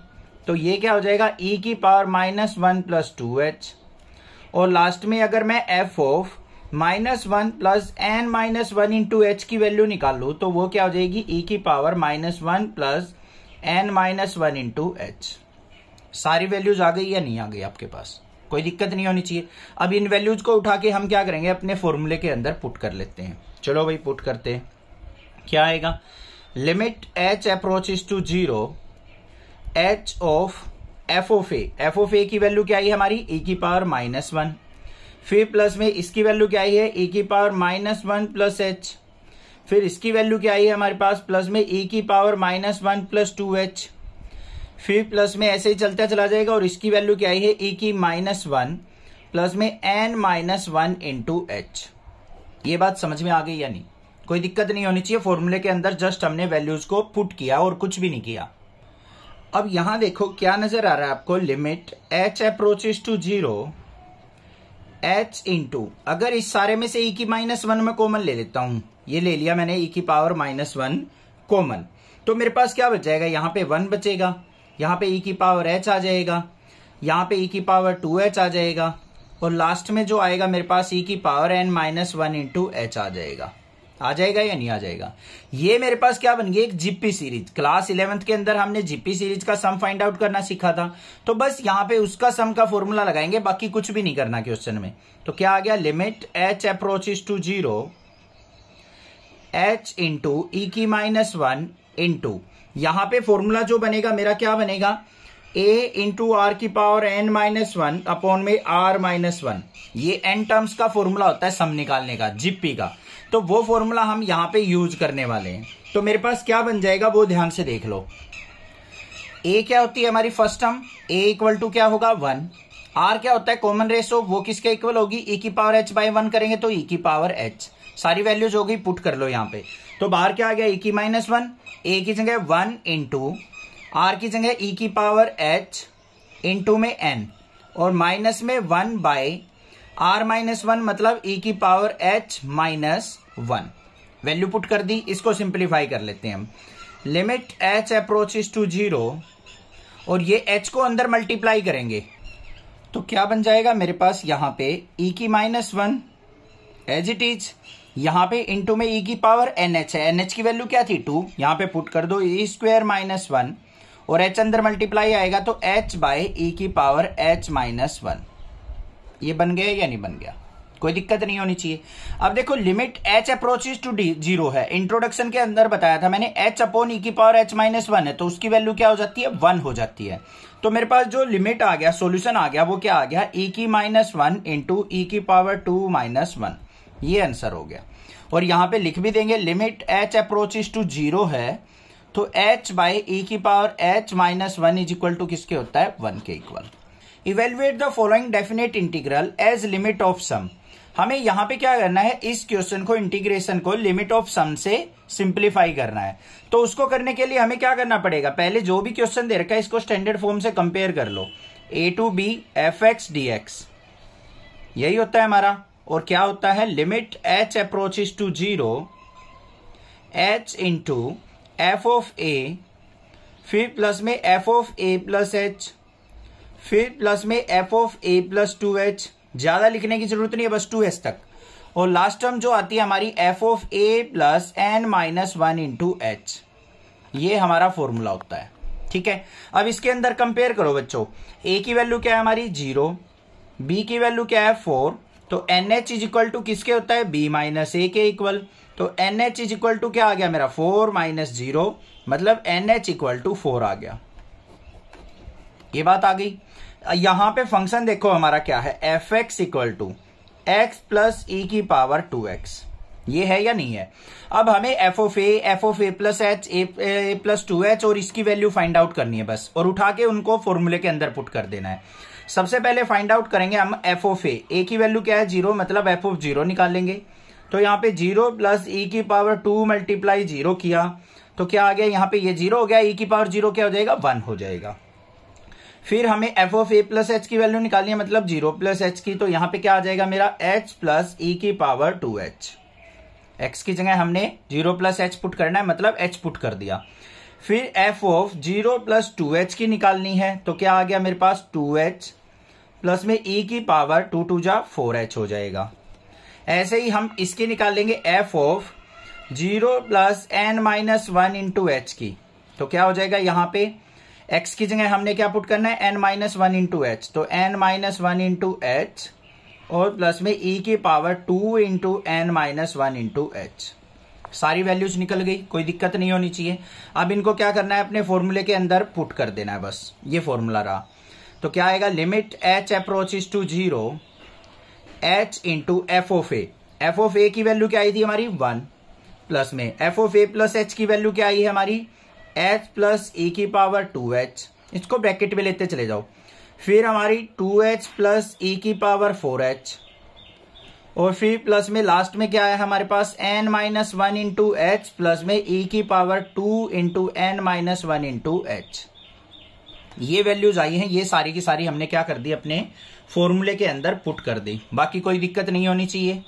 तो ये क्या हो जाएगा ई e की power minus one plus two h और लास्ट में अगर मैं f of minus one plus N minus one into h की वैल्यू निकाल लू तो वो क्या हो जाएगी ई e की power minus one plus N minus one into h सारी वैल्यूज आ गई या नहीं आ गई आपके पास कोई दिक्कत नहीं होनी चाहिए अब इन वैल्यूज को उठा के हम क्या करेंगे अपने फॉर्मूले के अंदर पुट कर लेते हैं चलो भाई पुट करते हैं क्या आएगा limit H approach to zero H of F of A F of a की वैल्यू क्या आई हमारी ए e की पावर माइनस वन फिर प्लस में इसकी वैल्यू क्या आई है ए e की power minus one plus H फिर इसकी वैल्यू क्या आई है हमारे पास प्लस में ए e की power minus one plus two h फिर प्लस में ऐसे ही चलता चला जाएगा और इसकी वैल्यू क्या आई है ए की माइनस वन प्लस में N minus one into H ये बात समझ में आ गई या नहीं कोई दिक्कत नहीं होनी चाहिए फॉर्मूले के अंदर जस्ट हमने वैल्यूज को पुट किया और कुछ भी नहीं किया अब यहां देखो क्या नजर आ रहा है आपको limit H approaches to zero H into अगर इस सारे में से ई e की माइनस वन में कॉमन ले लेता हूं ये ले लिया मैंने ई e की पावर माइनस वन कॉमन तो मेरे पास क्या बच जाएगा यहां पे वन बचेगा यहाँ पे ई e की पावर एच आ जाएगा यहाँ पे ई की पावर टू एच आ जाएगा और लास्ट में जो आएगा मेरे पास ई की power n minus one into h आ जाएगा आ जाएगा या नहीं आ जाएगा ये मेरे पास क्या बन गई एक जीपी सीरीज क्लास इलेवेंथ के अंदर हमने जीपी सीरीज का सम फाइंड आउट करना सीखा था तो बस यहां पे उसका सम का फॉर्मूला लगाएंगे बाकी कुछ भी नहीं करना क्वेश्चन में तो क्या आ गया limit H approach to zero H into e की माइनस वन इंटू यहां पर फॉर्मूला जो बनेगा मेरा क्या बनेगा ए इंटू आर की power n minus one upon में आर माइनस वन ये एन टर्म्स का फॉर्मूला होता है सम निकालने का जीपी का तो वो फॉर्मूला हम यहाँ पे यूज करने वाले हैं तो मेरे पास क्या बन जाएगा वो ध्यान से देख लो ए क्या होती है हमारी first term a equal to क्या होगा वन आर क्या होता है कॉमन रेशो वो किसके इक्वल होगी ई e की पावर एच बाई वन करेंगे तो ई e की पावर एच सारी वैल्यूज होगी पुट कर लो यहाँ पे तो बाहर क्या आ गया ई e की माइनस वन ए की जगह वन इन टू आर की जगह ई की पावर एच टू में एन और माइनस में one by r minus one मतलब ई e की power h minus one value put कर दी इसको सिंप्लीफाई कर लेते हैं हम limit H approach to zero और ये एच को अंदर मल्टीप्लाई करेंगे तो क्या बन जाएगा मेरे पास यहां पे ई e की minus one as it is यहां पे इंटू में ई e की पावर एन एच है एन एच की वैल्यू क्या थी टू यहां पे पुट कर दो ई स्क्वायर माइनस वन और एच अंदर मल्टीप्लाई आएगा तो एच बाई ई की पावर एच माइनस वन ये बन गया या नहीं बन गया कोई दिक्कत नहीं होनी चाहिए अब देखो limit H approaches to the zero है इंट्रोडक्शन के अंदर बताया था मैंने एच अपोन ई की पावर एच माइनस वन है तो उसकी वैल्यू क्या हो जाती है वन हो जाती है तो मेरे पास जो लिमिट आ गया सोल्यूशन आ गया वो क्या आ गया ई e की माइनस वन इंटू ई की पावर टू माइनस वन ये आंसर हो गया और यहां पे लिख भी देंगे limit H approaches to zero है तो एच बाई ई की power h minus one is equal to किसके होता है वन के equal evaluate the following definite integral as limit of sum हमें यहां पे क्या करना है इस क्वेश्चन को इंटीग्रेशन को लिमिट ऑफ सम से सिंप्लीफाई करना है तो उसको करने के लिए हमें क्या करना पड़ेगा पहले जो भी क्वेश्चन दे रखा है इसको स्टैंडर्ड फॉर्म से कंपेयर कर लो a to B F x D x यही होता है हमारा और क्या होता है limit H approaches to zero H into F of ए फिर प्लस में F of A plus H फिर प्लस में F of A plus two h ज्यादा लिखने की जरूरत नहीं है बस टू एच तक और लास्ट टर्म जो आती है हमारी F of A plus N minus one into H ये हमारा फॉर्मूला होता है ठीक है अब इसके अंदर कंपेयर करो बच्चों ए की वैल्यू क्या है हमारी जीरो बी की वैल्यू क्या है फोर तो N H is equal to किसके होता है बी माइनस ए के इक्वल तो N H is equal to क्या आ गया मेरा फोर माइनस जीरो मतलब n h equal to four आ गया ये बात आ गई यहां पे फंक्शन देखो हमारा क्या है f x equal to x plus e की पावर टू एक्स ये है या नहीं है अब हमें f of a f of A plus h a plus two h और इसकी वैल्यू फाइंड आउट करनी है बस और उठा के उनको फॉर्मूले के अंदर पुट कर देना है सबसे पहले फाइंड आउट करेंगे हम एफ ओफ ए ए की वैल्यू क्या है जीरो मतलब एफ ओफ जीरो निकालेंगे तो यहाँ पे जीरो प्लस ई की पावर टू मल्टीप्लाई जीरो किया तो क्या आ गया यहाँ पे ये जीरो हो गया ई e की पावर जीरो क्या हो जाएगा वन हो जाएगा फिर हमें F of A plus H की वैल्यू निकालनी है मतलब जीरो प्लस एच की तो यहां पे क्या आ जाएगा मेरा एच प्लस ई की पावर टू एच एक्स की जगह हमने जीरो प्लस एच पुट करना है मतलब एच पुट कर दिया फिर F of zero plus two H की निकालनी है तो क्या आ गया मेरे पास टू एच प्लस में ई e की पावर टू टू जा फोर एच हो जाएगा ऐसे ही हम इसकी निकाल लेंगे f of zero plus N minus one into h की तो क्या हो जाएगा यहां पे एक्स की जगह हमने क्या पुट करना है N minus one into h तो n minus one into H और प्लस में ई e की power two into N minus one into h सारी वैल्यूज निकल गई कोई दिक्कत नहीं होनी चाहिए अब इनको क्या करना है अपने फॉर्मूले के अंदर पुट कर देना है बस ये फॉर्मूला रहा तो क्या आएगा limit H approach is to zero H into F of A F of a की वैल्यू क्या आई थी हमारी वन प्लस में F of A plus H की वैल्यू क्या आई है हमारी एच प्लस ए की पावर टू एच इसको ब्रैकेट में लेते चले जाओ फिर हमारी टू एच प्लस ए की पावर फोर एच और फिर प्लस में लास्ट में क्या है हमारे पास n minus one into H plus में ए e की power two into N minus one into H ये वैल्यूज आई हैं ये सारी की सारी हमने क्या कर दी अपने फॉर्मूले के अंदर पुट कर दी बाकी कोई दिक्कत नहीं होनी चाहिए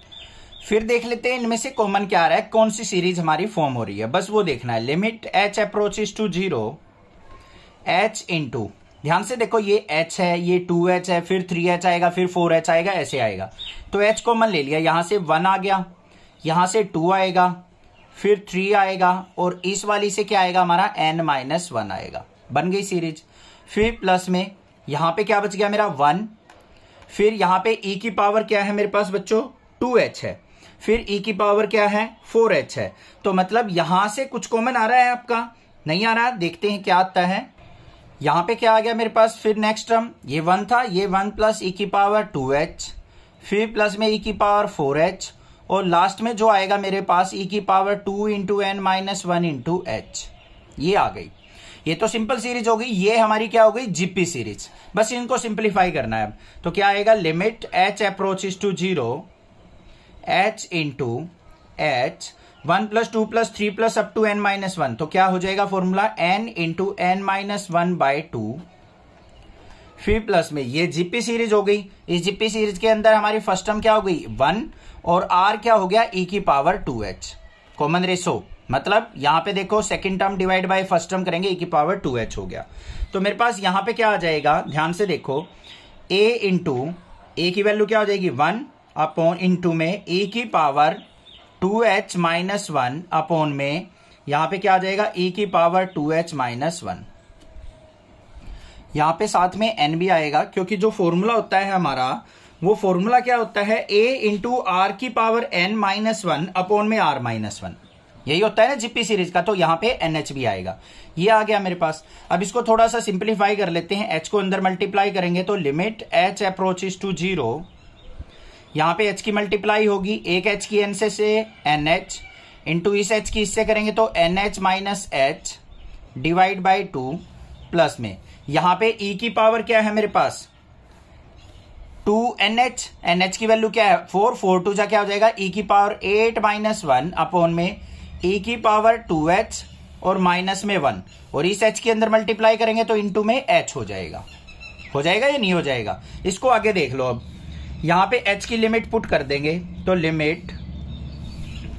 फिर देख लेते हैं इनमें से कॉमन क्या आ रहा है कौन सी सीरीज हमारी फॉर्म हो रही है बस वो देखना है limit H approach to zero h into ध्यान से देखो ये एच है ये टू एच है फिर थ्री एच आएगा फिर फोर एच आएगा ऐसे आएगा तो एच कॉमन ले लिया यहां से वन आ गया यहां से टू आएगा फिर थ्री आएगा और इस वाली से क्या आएगा हमारा एन माइनस वन आएगा बन गई सीरीज फिर प्लस में यहां पे क्या बच गया मेरा वन फिर यहां पे ई e की पावर क्या है मेरे पास बच्चों टू एच है फिर e की पावर क्या है 4h है तो मतलब यहां से कुछ कॉमन आ रहा है आपका नहीं आ रहा देखते हैं क्या आता है यहां पे क्या आ गया मेरे पास फिर नेक्स्ट टर्म ये वन था ये वन प्लस ई की पावर टू एच फिर प्लस में ई e की पावर फोर एच और लास्ट में जो आएगा मेरे पास ई e की power two into N minus one into H ये आ गई ये तो सिंपल सीरीज हो गई ये हमारी क्या हो गई जीपी सीरीज बस इनको सिंप्लीफाई करना है अब तो क्या आएगा limit H approach to zero H into h one plus two plus three plus up to N minus one तो क्या हो जाएगा formula n into N minus one by two फिर प्लस में ये जीपी सीरीज हो गई इस जीपी सीरीज के अंदर हमारी फर्स्ट टर्म क्या हो गई वन और आर क्या हो गया ई e की power two h common ratio मतलब यहां पे देखो second term divide by first term करेंगे ई e की पावर टू एच हो गया तो मेरे पास यहां पे क्या आ जाएगा ध्यान से देखो ए इंटू ए की वैल्यू क्या हो जाएगी वन अपॉन इनटू में ए की power two h minus one upon में यहां पे क्या आ जाएगा ए की power two h minus one यहां पे साथ में एन भी आएगा क्योंकि जो फॉर्मूला होता है हमारा वो फॉर्मूला क्या होता है ए इंटू आर की power n minus one upon में आर माइनस वन यही होता है ना जीपी सीरीज का तो यहां पे एन एच भी आएगा ये आ गया मेरे पास अब इसको थोड़ा सा सिंप्लीफाई कर लेते हैं एच को अंदर मल्टीप्लाई करेंगे तो limit H approach to zero यहाँ पे एच की मल्टीप्लाई होगी एक एच की एन से से एन एच इंटू इस एच की इससे करेंगे तो N H minus H divide by two plus में यहां पे e की पावर क्या है मेरे पास two N h n H की वैल्यू क्या है फोर फोर टू जा क्या हो जाएगा e की power eight minus one upon में e की पावर टू एच और माइनस में वन और इस एच के अंदर मल्टीप्लाई करेंगे तो इंटू में एच हो जाएगा हो जाएगा या नहीं हो जाएगा इसको आगे देख लो अब यहाँ पे एच की लिमिट पुट कर देंगे तो लिमिट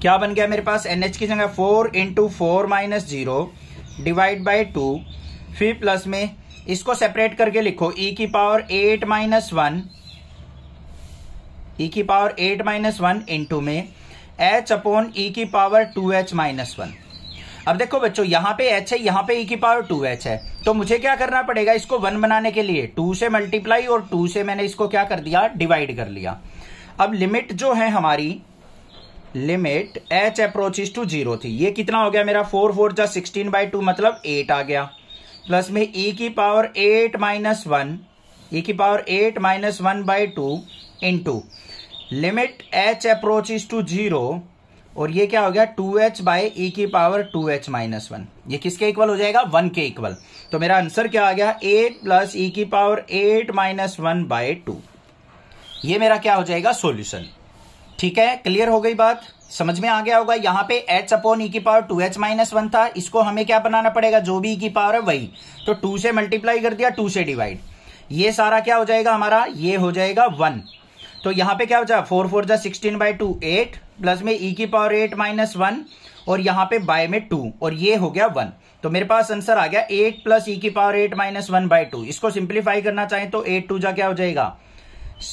क्या बन गया मेरे पास एन एच की जगह four into four minus zero divide by two फिर प्लस में इसको सेपरेट करके लिखो ई e की power eight minus one e की power eight minus one into में एच अपॉन ई की power two h minus one अब देखो बच्चों यहाँ पे एच है यहाँ पे ई e की पावर टू एच है तो मुझे क्या करना पड़ेगा इसको वन बनाने के लिए टू से मल्टीप्लाई और टू से मैंने इसको क्या कर दिया डिवाइड कर लिया अब लिमिट जो है हमारी limit H approach to zero थी ये कितना हो गया मेरा फोर फोर जा सिक्सटीन बाई टू मतलब एट आ गया प्लस में ई e की power eight minus one e की power eight minus one by two into limit H approach to zero और ये क्या हो गया two h by e e की power two h minus one ये किसके इक्वल हो जाएगा वन के इक्वल तो मेरा आंसर क्या आ गया एट प्लस ई e की power eight minus one by two ये मेरा क्या हो जाएगा सोल्यूशन ठीक है क्लियर हो गई बात समझ में आ गया होगा यहां पे h अपॉन ई e की power two h minus one था इसको हमें क्या बनाना पड़ेगा जो भी ई की पावर है वही तो टू से मल्टीप्लाई कर दिया टू से डिवाइड ये सारा क्या हो जाएगा हमारा ये हो जाएगा वन तो यहाँ पे क्या बचा फोर फोर जा sixteen by two eight plus में ई e की पावर एट माइनस वन और यहाँ पे बाय में टू और ये हो गया वन तो मेरे पास आंसर आ गया एट प्लस ई की power eight minus one by two इसको सिंप्लीफाई करना चाहें तो एट टू जा क्या हो जाएगा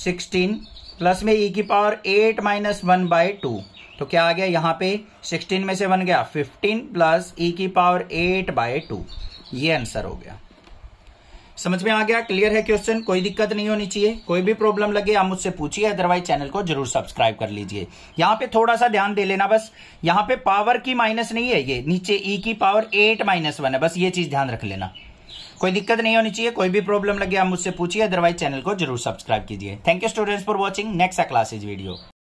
सिक्सटीन प्लस में ई e की power eight minus one by two तो क्या आ गया यहाँ पे सिक्सटीन में से वन गया फिफ्टीन प्लस ई की पावर एट बाय टू ये आंसर हो गया समझ में आ गया क्लियर है क्वेश्चन कोई दिक्कत नहीं होनी चाहिए कोई भी प्रॉब्लम लगे आप मुझसे पूछिए अदरवाइज चैनल को जरूर सब्सक्राइब कर लीजिए यहाँ पे थोड़ा सा ध्यान दे लेना बस यहाँ पे पावर की माइनस नहीं है ये नीचे ई e की पावर एट माइनस वन है बस ये चीज ध्यान रख लेना कोई दिक्कत नहीं होनी चाहिए कोई भी प्रॉब्लम लगे आप मुझसे पूछिए अदरवाइज चैनल को जरूर सब्सक्राइब कीजिए thank you students for watching next classes video